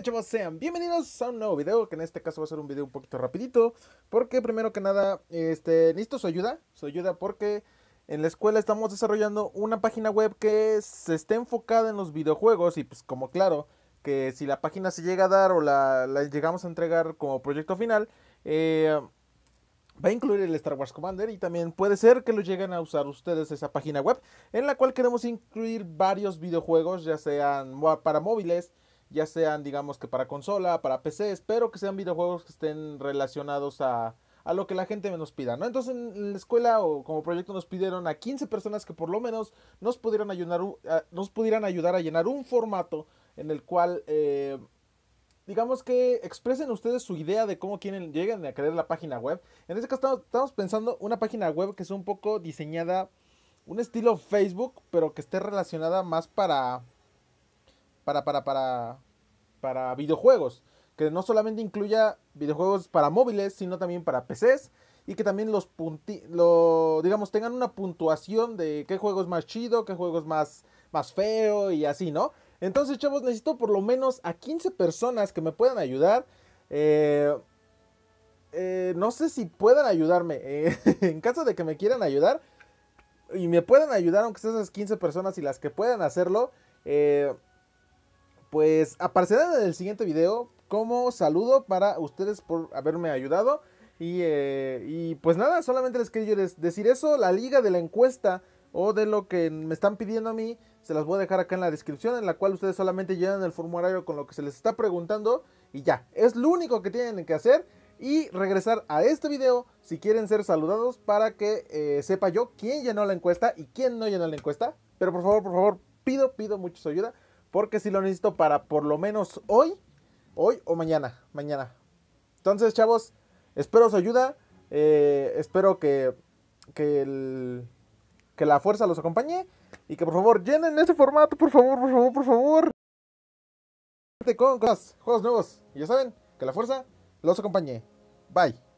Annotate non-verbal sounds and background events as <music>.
chavos? Sean bienvenidos a un nuevo video, que en este caso va a ser un video un poquito rapidito Porque primero que nada, este, necesito su ayuda, su ayuda porque en la escuela estamos desarrollando una página web que se esté enfocada en los videojuegos Y pues como claro, que si la página se llega a dar o la, llegamos a entregar como proyecto final eh, Va a incluir el Star Wars Commander y también puede ser que lo lleguen a usar ustedes esa página web en la cual queremos incluir varios videojuegos, ya sean para móviles, ya sean digamos que para consola, para PC, espero que sean videojuegos que estén relacionados a, a lo que la gente nos pida, ¿no? Entonces en la escuela o como proyecto nos pidieron a 15 personas que por lo menos nos pudieran ayudar, a, llenar un formato en el cual, eh, digamos que expresen ustedes su idea de cómo quieren, lleguen a crear la página web. En este caso estamos, pensando una página web que es un poco diseñada, un estilo Facebook, pero que esté relacionada más para para, para, para, para videojuegos. Que no solamente incluya videojuegos para móviles, sino también para PCs. Y que también los punti lo, digamos, tengan una puntuación de qué juego es más chido, qué juego es más, más feo y así, ¿no? Entonces, chavos, necesito por lo menos a 15 personas que me puedan ayudar. Eh, eh, no sé si puedan ayudarme. Eh, <laughs> en caso de que me quieran ayudar y me puedan ayudar, aunque sean esas 15 personas y las que puedan hacerlo, eh, pues aparecerán en el siguiente video como saludo para ustedes por haberme ayudado. Y, eh, pues nada, solamente les quería decir eso, la liga de la encuesta o de lo que me están pidiendo a mí, se las voy a dejar acá en la descripción, en la cual ustedes solamente llenan el formulario con lo que se les está preguntando y ya, es lo único que tienen que hacer y regresar a este video si quieren ser saludados para que eh, sepa yo quién llenó la encuesta y quién no llenó la encuesta. Pero por favor, por favor, pido, pido mucho su ayuda porque si lo necesito para por lo menos hoy, hoy o mañana, mañana. Entonces, chavos, espero su ayuda. Eh, espero que, que, la fuerza los acompañe. Y que por favor llenen ese formato, por favor, por favor, por favor. Con, los juegos nuevos. Y ya saben, que la fuerza los acompañe. Bye.